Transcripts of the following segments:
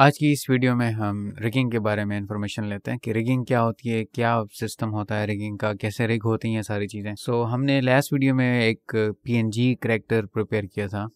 आज की इस वीडियो में हम रिगिंग के बारे में इन्फॉर्मेशन लेते हैं कि रिगिंग क्या होती है क्या सिस्टम होता है रिगिंग का कैसे रिग होती हैं सारी चीज़ें सो so, हमने लास्ट वीडियो में एक पीएनजी करेक्टर प्रिपेयर किया था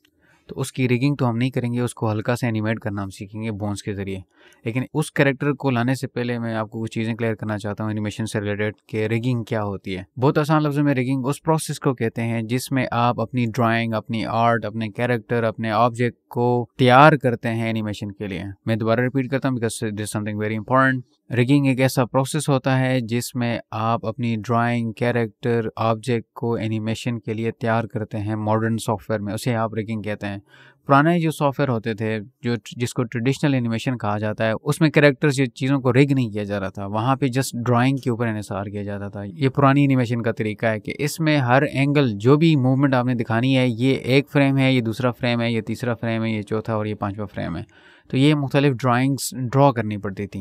तो उसकी रिगिंग तो हम नहीं करेंगे उसको हल्का से एनिमेट करना हम सीखेंगे बोन्स के ज़रिए लेकिन उस करेक्टर को लाने से पहले मैं आपको कुछ चीज़ें क्लियर करना चाहता हूँ एनिमेशन से रिलेटेड कि रिगिंग क्या होती है बहुत आसान लफ्ज़ों में रिगिंग उस प्रोसेस को कहते हैं जिसमें आप अपनी ड्राॅइंग अपनी आर्ट अपने कैरेक्टर अपने ऑब्जेक्ट को तैयार करते हैं एनिमेशन के लिए मैं दोबारा रिपीट करता हूँ because this something very important rigging एक ऐसा प्रोसेस होता है जिसमें आप अपनी ड्राइंग कैरेक्टर ऑब्जेक्ट को एनिमेशन के लिए तैयार करते हैं मॉडर्न सॉफ्टवेयर में उसे आप रिगिंग कहते हैं पुराने जो सॉफ्टवेयर होते थे जो जिसको ट्रेडिशनल एनिमेशन कहा जाता है उसमें करेक्टर्स ये चीज़ों को रिग नहीं किया जा रहा था वहाँ पे जस्ट ड्राइंग के ऊपर इनसार किया जाता था ये पुरानी एनिमेशन का तरीका है कि इसमें हर एंगल जो भी मूवमेंट आपने दिखानी है ये एक फ्रेम है ये दूसरा फ्रेम है ये तीसरा फ्रेम है ये चौथा और ये पाँचवा फ्रेम है तो ये मुख्तलिफ ड्राइंग्स ड्रा करनी पड़ती थी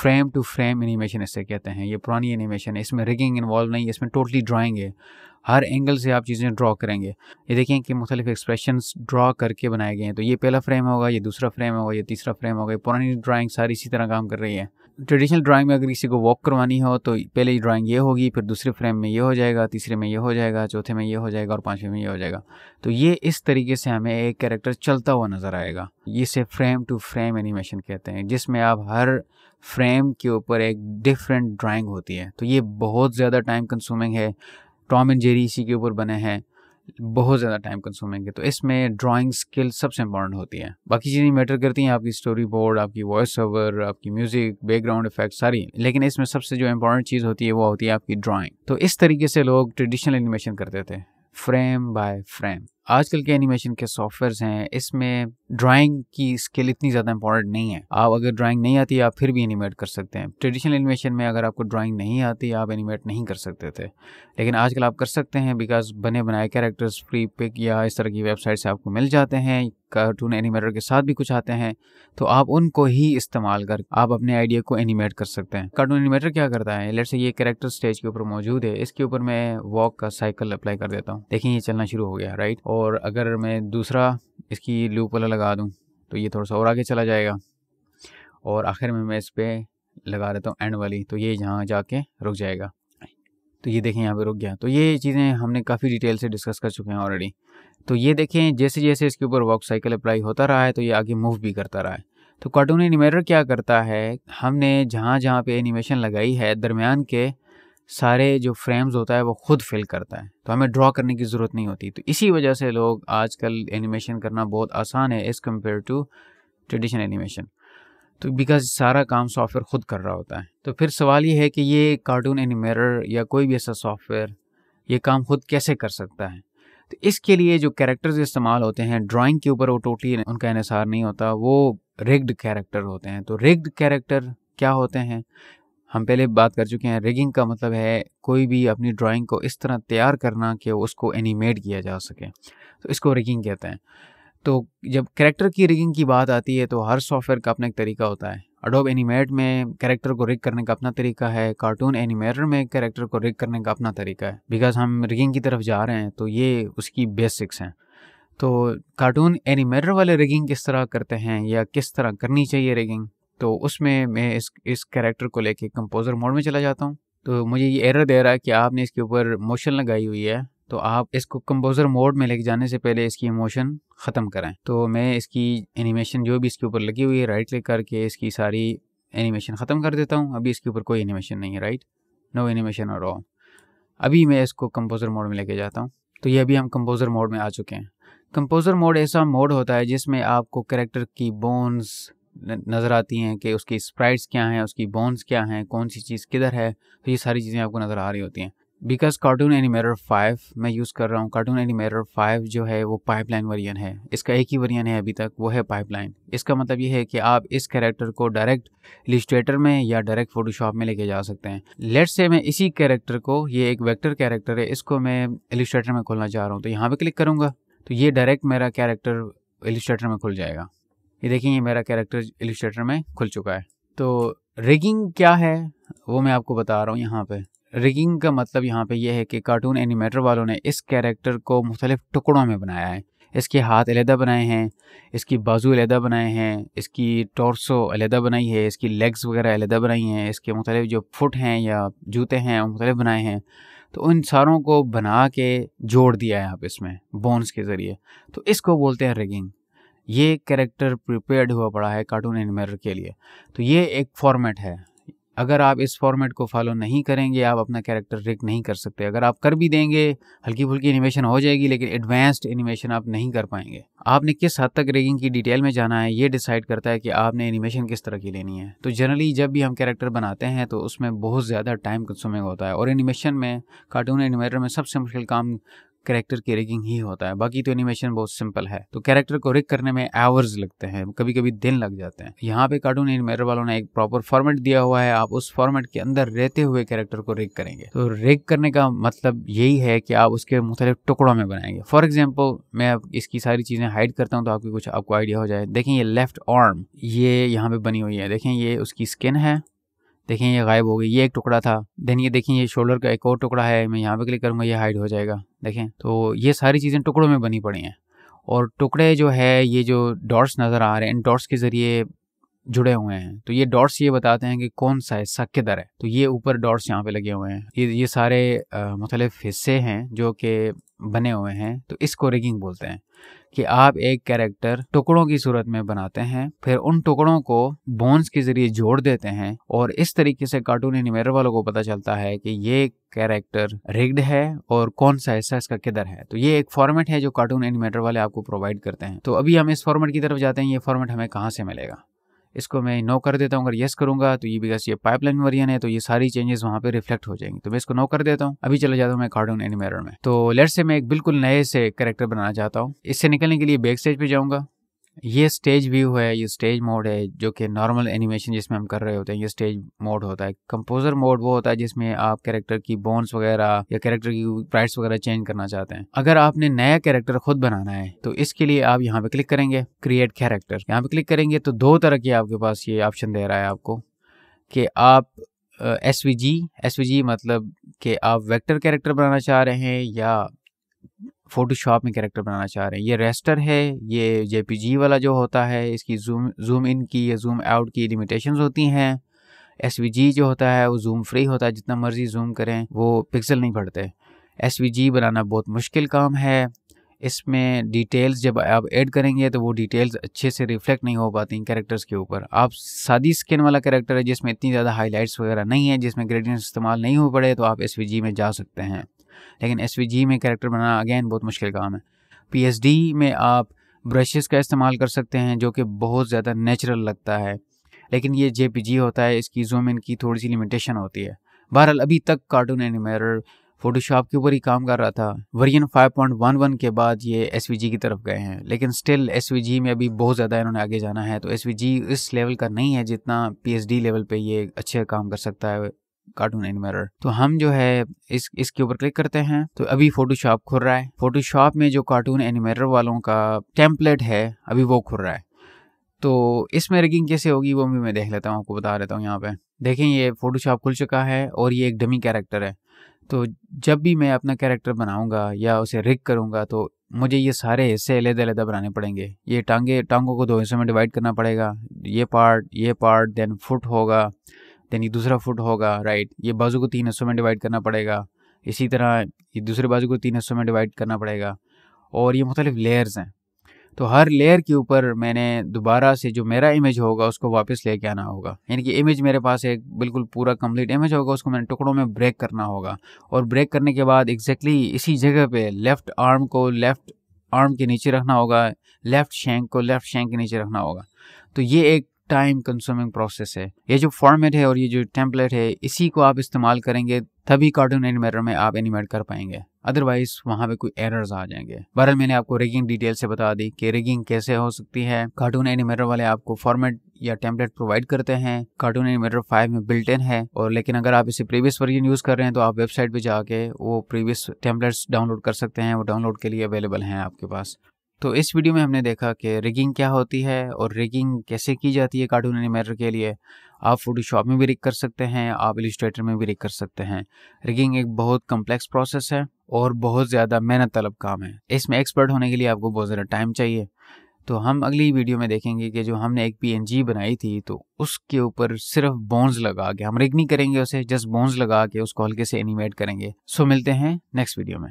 फ्रेम टू फ्रेम एनिमेशन इससे कहते हैं ये पुरानी एनिमेशन है इसमें रिगिंग इन्वॉल्व नहीं है इसमें टोटली ड्राइंग है हर एंगल से आप चीज़ें ड्रॉ करेंगे ये देखें कि मुख्तलिफ एक्सप्रेशन ड्रॉ करके बनाए गए हैं तो ये पहला फ्रेम होगा ये दूसरा फ्रेम होगा ये तीसरा फ्रेम होगा ये पुरानी ड्राइंग सारी इसी तरह काम कर रही है ट्रेडिशनल ड्राइंग में अगर किसी को वॉक करवानी हो तो पहले ड्राइंग ये होगी फिर दूसरे फ्रेम में ये हो जाएगा तीसरे में ये हो जाएगा चौथे में ये हो जाएगा और पाँचवें में ये हो जाएगा तो ये इस तरीके से हमें एक कैरेक्टर चलता हुआ नज़र आएगा इसे फ्रेम टू फ्रेम एनिमेशन कहते हैं जिसमें आप हर फ्रेम के ऊपर एक डिफरेंट ड्राइंग होती है तो ये बहुत ज़्यादा टाइम कंज्यूमिंग है टॉम एंड जेरी इसी के ऊपर बने हैं बहुत ज़्यादा टाइम कंज्यूमिंग है तो इसमें ड्राइंग स्किल सबसे इंपॉर्टेंट होती है बाकी चीज़ें मैटर करती हैं आपकी स्टोरी बोर्ड आपकी वॉइस ओवर आपकी म्यूज़िक बैकग्राउंड इफेक्ट सारी लेकिन इसमें सबसे जो इंपॉर्टेंट चीज़ होती है वो होती है आपकी ड्राइंग तो इस तरीके से लोग ट्रेडिशनल एनिमेशन करते थे फ्रेम बाय फ्रेम आजकल के एनिमेशन के सॉफ्टवेयर हैं इसमें ड्राइंग की स्किल इतनी ज़्यादा इंपॉर्टेंट नहीं है आप अगर ड्राइंग नहीं आती आप फिर भी एनिमेट कर सकते हैं ट्रेडिशनल एनिमेशन में अगर आपको ड्राइंग नहीं आती आप एनिमेट नहीं कर सकते थे लेकिन आजकल आप कर सकते हैं बिकॉज बने बनाए कैरेक्टर्स फ्री पिक या इस तरह की वेबसाइट से आपको मिल जाते हैं कार्टून एनिमेटर के साथ भी कुछ आते हैं तो आप उनको ही इस्तेमाल कर आप अपने आइडिया को एनिमेट कर सकते हैं कार्टून एनिमेटर क्या करता है लेट से ये कैरेक्टर स्टेज के ऊपर मौजूद है इसके ऊपर मैं वॉक का साइकिल अप्लाई कर देता हूँ देखिए ये चलना शुरू हो गया राइट और अगर मैं दूसरा इसकी लूप वाला लगा दूँ तो ये थोड़ा सा और आगे चला जाएगा और आखिर में मैं इस पर लगा देता हूँ एंड वाली तो ये यहाँ जाके रुक जाएगा तो ये देखें यहाँ पे रुक गया तो ये चीज़ें हमने काफ़ी डिटेल से डिस्कस कर चुके हैं ऑलरेडी तो ये देखें जैसे जैसे इसके ऊपर वॉक साइकिल अप्लाई होता रहा है तो ये आगे मूव भी करता रहा है तो कार्टून एनिमेटर क्या करता है हमने जहाँ जहाँ पे एनिमेशन लगाई है दरमियान के सारे जो फ्रेम्स होता है वो खुद फिल करता है तो हमें ड्रॉ करने की ज़रूरत नहीं होती तो इसी वजह से लोग आजकल एनिमेशन करना बहुत आसान है as compared to traditional animation तो बिकॉज सारा काम सॉफ्टवेयर खुद कर रहा होता है तो फिर सवाल ये है कि ये कार्टून एनिमेटर या कोई भी ऐसा सॉफ्टवेयर ये काम खुद कैसे कर सकता है तो इसके लिए जो कैरेक्टर्स इस्तेमाल होते हैं ड्राइंग के ऊपर वो टोटली उनका इनसार नहीं होता वो रिग्ड कैरेक्टर होते हैं तो रिग्ड कैरेक्टर क्या होते हैं हम पहले बात कर चुके हैं रिगिंग का मतलब है कोई भी अपनी ड्राइंग को इस तरह तैयार करना कि उसको एनिमेट किया जा सके तो इसको रिगिंग कहते हैं तो जब करेक्टर की रिगिंग की बात आती है तो हर सॉफ्टवेयर का अपना एक तरीका होता है अडोब एनिमेट में कैरेक्टर को रिग करने का अपना तरीका है कार्टून एनिमेटर में कैरेक्टर को रिग करने का अपना तरीका है बिकॉज हम रिगिंग की तरफ जा रहे हैं तो ये उसकी बेसिक्स हैं तो कार्टून एनिमेटर वाले रिगिंग किस तरह करते हैं या किस तरह करनी चाहिए रिगिंग तो उसमें मैं इस इस कैरेक्टर को लेके कंपोज़र मोड में चला जाता हूँ तो मुझे ये एरर दे रहा है कि आपने इसके ऊपर मोशन लगाई हुई है तो आप इसको कंपोज़र मोड में लेके जाने से पहले इसकी मोशन ख़त्म कराएं तो मैं इसकी एनिमेशन जो भी इसके ऊपर लगी हुई है राइट क्लिक करके इसकी सारी एनिमेशन ख़त्म कर देता हूँ अभी इसके ऊपर कोई एनिमेशन नहीं है राइट नो एनिमेशन और ऑल अभी मैं इसको कंपोज़र मोड में लेके जाता हूँ तो ये अभी हम कंपोज़र मोड में आ चुके हैं कंपोज़र मोड ऐसा मोड होता है जिसमें आपको करेक्टर की बोन्स नज़र आती हैं कि उसकी स्प्राइट्स क्या हैं उसकी बोन्स क्या हैं कौन सी चीज़ किधर है तो ये सारी चीज़ें आपको नज़र आ रही होती हैं बिकॉज कार्टून एनिमेटर फाइव मैं यूज़ कर रहा हूँ कार्टून एनिमेटर फाइव जो है वो पाइपलाइन वर्जन है इसका एक ही वर्जन है अभी तक वो है पाइपलाइन इसका मतलब ये है कि आप इस कैरेक्टर को डायरेक्ट लिस्ट्रेटर में या डायरेक्ट फोटोशॉप में लेके जा सकते हैं लेट से मैं इसी कैरेक्टर को ये एक वैक्टर कैरेक्टर है इसको मैं इलिस्ट्रेटर में खोलना चाह रहा हूँ तो यहाँ पर क्लिक करूँगा तो ये डायरेक्ट मेरा कैरेक्टर इलिस्ट्रेटर में खुल जाएगा ये ये मेरा कैरेक्टर एलिस्ट्रेटर में खुल चुका है तो रिगिंग क्या है वो मैं आपको बता रहा हूँ यहाँ पे रिगिंग का मतलब यहाँ पे यह है कि कार्टून एनिमेटर वालों ने इस कैरेक्टर को मुख्तलिफ टुकड़ों में बनाया है इसके हाथ अलहदा बनाए हैं इसकी बाजू अलहदा बनाए हैं इसकी टॉर्सो अलहदा बनाई है इसकी लेग्स वगैरह अलहदा बनाई हैं इसके मुख्तलिफ जो फुट हैं या जूते हैं वो मुख्तलिफ बनाए हैं तो उन सारों को बना के जोड़ दिया है आप इसमें बोन्स के ज़रिए तो इसको बोलते हैं रिगिंग ये कैरेक्टर प्रिपेयर्ड हुआ पड़ा है कार्टून एनिमेटर के लिए तो ये एक फॉर्मेट है अगर आप इस फॉर्मेट को फॉलो नहीं करेंगे आप अपना कैरेक्टर रिक नहीं कर सकते अगर आप कर भी देंगे हल्की फुल्की एनिमेशन हो जाएगी लेकिन एडवांस्ड एनिमेशन आप नहीं कर पाएंगे आपने किस हद तक रिगिंग की डिटेल में जाना है ये डिसाइड करता है कि आपने एनिमेशन किस तरह की लेनी है तो जनरली जब भी हम कैरेक्टर बनाते हैं तो उसमें बहुत ज़्यादा टाइम कंज्यूमिंग होता है और एनिमेशन में कार्टून एनिमेटर में सबसे मुश्किल काम कैरेक्टर की रिगिंग ही होता है बाकी तो एनिमेशन बहुत सिंपल है तो कैरेक्टर को रिक करने में आवर्स लगते हैं कभी कभी दिन लग जाते हैं यहाँ पे कार्टून एनिमेटर वालों ने एक प्रॉपर फॉर्मेट दिया हुआ है आप उस फॉर्मेट के अंदर रहते हुए कैरेक्टर को रिक करेंगे तो रिक करने का मतलब यही है कि आप उसके मुख्तलि टुकड़ों में बनाएंगे फॉर एग्जाम्पल मैं इसकी सारी चीज़ें हाइड करता हूँ तो आपकी कुछ आपको आइडिया हो जाए देखें ये लेफ्ट आर्म ये यहाँ पे बनी हुई है देखें ये उसकी स्किन है देखें ये गायब हो गई ये एक टुकड़ा था देन ये देखें ये शोल्डर का एक और टुकड़ा है मैं यहाँ पे क्लिक करूँगा ये हाइड हो जाएगा देखें तो ये सारी चीज़ें टुकड़ों में बनी पड़ी हैं और टुकड़े जो है ये जो डॉट्स नज़र आ रहे हैं इन डॉट्स के ज़रिए जुड़े हुए हैं तो ये डॉट्स ये बताते हैं कि कौन सा हिस्सा किधर है तो ये ऊपर डॉट्स यहाँ पे लगे हुए हैं ये ये सारे मुख्तलिफ हिस्से हैं जो कि बने हुए हैं तो इसको रिगिंग बोलते हैं कि आप एक कैरेक्टर टुकड़ों की सूरत में बनाते हैं फिर उन टुकड़ों को बोन्स के जरिए जोड़ देते हैं और इस तरीके से कार्टून एनिमेटर वालों को पता चलता है कि ये कैरेक्टर रिग्ड है और कौन सा हिस्सा इसका किधर है तो ये एक फॉर्मेट है जो कार्टून एनिमेटर वाले आपको प्रोवाइड करते हैं तो अभी हम इस फॉर्मेट की तरफ जाते हैं ये फॉर्मेट हमें कहाँ से मिलेगा इसको मैं नो कर देता हूँ अगर यस करूँगा तो ये बिकॉज ये पाइपलाइन वर्जन है तो ये सारी चेंजेस वहाँ पे रिफ्लेक्ट हो जाएंगे तो मैं इसको नो कर देता हूँ अभी चला जाता हूँ मैं कार्टून एनिमेटर में तो लेट से मैं एक बिल्कुल नए से करेक्टर बनाना चाहता हूँ इससे निकलने के लिए बैक स्टेज पे जाऊँगा ये स्टेज व्यू है ये स्टेज मोड है जो कि नॉर्मल एनिमेशन जिसमें हम कर रहे होते हैं ये स्टेज मोड होता है कंपोजर मोड वो होता है जिसमें आप कैरेक्टर की बोन्स वगैरह या कैरेक्टर की प्राइट्स वगैरह चेंज करना चाहते हैं अगर आपने नया कैरेक्टर खुद बनाना है तो इसके लिए आप यहाँ पे क्लिक करेंगे क्रिएट कैरेक्टर यहाँ पे क्लिक करेंगे तो दो तरह की आपके पास ये ऑप्शन दे रहा है आपको कि आप S V G S V G मतलब कि आप वेक्टर कैरेक्टर बनाना चाह रहे हैं या फ़ोटोशॉप में कैरेक्टर बनाना चाह रहे हैं ये रेस्टर है ये जे वाला जो होता है इसकी जूम जूम इन की या जूम आउट की लिमिटेशंस होती हैं एस जो होता है वो जूम फ्री होता है जितना मर्ज़ी जूम करें वो पिक्सल नहीं पड़ते एस बनाना बहुत मुश्किल काम है इसमें डिटेल्स जब आप ऐड करेंगे तो वो डिटेल्स अच्छे से रिफ्लेक्ट नहीं हो पाती कैरेक्टर्स के ऊपर आप सादी स्किन वाला कैरेक्टर है जिसमें इतनी ज़्यादा हाईलाइट्स वगैरह नहीं है जिसमें ग्रेडियंट इस्तेमाल नहीं हो पड़े तो आप एस में जा सकते हैं लेकिन एस में करेक्टर बनाना अगेन बहुत मुश्किल काम है पी में आप ब्रशेस का इस्तेमाल कर सकते हैं जो कि बहुत ज़्यादा नेचुरल लगता है लेकिन ये जे होता है इसकी जूम इन की थोड़ी सी लिमिटेशन होती है बहरहाल अभी तक कार्टून एनिमेटर फोटोशॉप के ऊपर ही काम कर रहा था वर्जन 5.11 के बाद ये एस की तरफ गए हैं लेकिन स्टिल एस में अभी बहुत ज़्यादा इन्होंने आगे जाना है तो एस इस लेवल का नहीं है जितना पी लेवल पर ये अच्छे काम कर सकता है कार्टून एनिमेटर तो हम जो है इस इसके ऊपर क्लिक करते हैं तो अभी फोटोशॉप खुल रहा है फोटोशॉप में जो कार्टून एनिमेटर वालों का टेम्पलेट है अभी वो खुल रहा है तो इसमें रिगिंग कैसे होगी वो भी मैं देख लेता हूँ आपको बता देता हूँ यहाँ पे देखें ये फोटोशॉप खुल चुका है और ये एक डमी कैरेक्टर है तो जब भी मैं अपना कैरेक्टर बनाऊंगा या उसे रिक करूँगा तो मुझे ये सारे हिस्से अलहदा अलहदा बनाने पड़ेंगे ये टांगे टांगों को दो हिस्सों में डिवाइड करना पड़ेगा ये पार्ट ये पार्ट देन फुट होगा देन ये दूसरा फुट होगा राइट ये बाजू को तीन हिस्सों में डिवाइड करना पड़ेगा इसी तरह ये दूसरे बाजू को तीन हिस्सों में डिवाइड करना पड़ेगा और ये मुख्तलिफ लेयर्स हैं तो हर लेयर के ऊपर मैंने दोबारा से जो मेरा इमेज होगा उसको वापस लेके आना होगा यानी कि इमेज मेरे पास एक बिल्कुल पूरा कंप्लीट इमेज होगा उसको मैंने टुकड़ों में ब्रेक करना होगा और ब्रेक करने के बाद एग्जैक्टली exactly इसी जगह पे लेफ़्ट आर्म को लेफ़्ट आर्म के नीचे रखना होगा लेफ़्ट शेंक को लेफ़्ट शेंक के नीचे रखना होगा तो ये एक टाइम कंज्यूमिंग प्रोसेस है ये जो फॉर्मेट है और ये जो टेम्पलेट है इसी को आप इस्तेमाल करेंगे तभी कार्टून एनिमेटर में आप एनिमेट कर पाएंगे अदरवाइज वहाँ पे कोई एरर्स आ जाएंगे बहरहाल मैंने आपको रिगिंग डिटेल से बता दी कि रिगिंग कैसे हो सकती है कार्टून एनिमेटर वाले आपको फॉर्मेट या टेम्पलेट प्रोवाइड करते हैं कार्टून एनिमेटर फाइव में बिल्ट इन है और लेकिन अगर आप इसे प्रीवियस वर्जन यूज कर रहे हैं तो आप वेबसाइट पे जाके वो प्रीवियस टेम्पलेट्स डाउनलोड कर सकते हैं वो डाउनलोड के लिए अवेलेबल हैं आपके पास तो इस वीडियो में हमने देखा कि रिगिंग क्या होती है और रिगिंग कैसे की जाती है कार्टून एनिमेटर के लिए आप फोटोशॉप में भी रिग कर सकते हैं आप एलिस्ट्रेटर में भी रिग कर सकते हैं रिगिंग एक बहुत कम्प्लेक्स प्रोसेस है और बहुत ज़्यादा मेहनत तलब काम है इसमें एक्सपर्ट होने के लिए आपको बहुत ज़्यादा टाइम चाहिए तो हम अगली वीडियो में देखेंगे कि जो हमने एक पी बनाई थी तो उसके ऊपर सिर्फ बोन्स लगा के हम रिग नहीं करेंगे उसे जस्ट बोन्स लगा के उसको हल्के से एनिमेट करेंगे सो मिलते हैं नेक्स्ट वीडियो में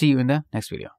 see you in the next video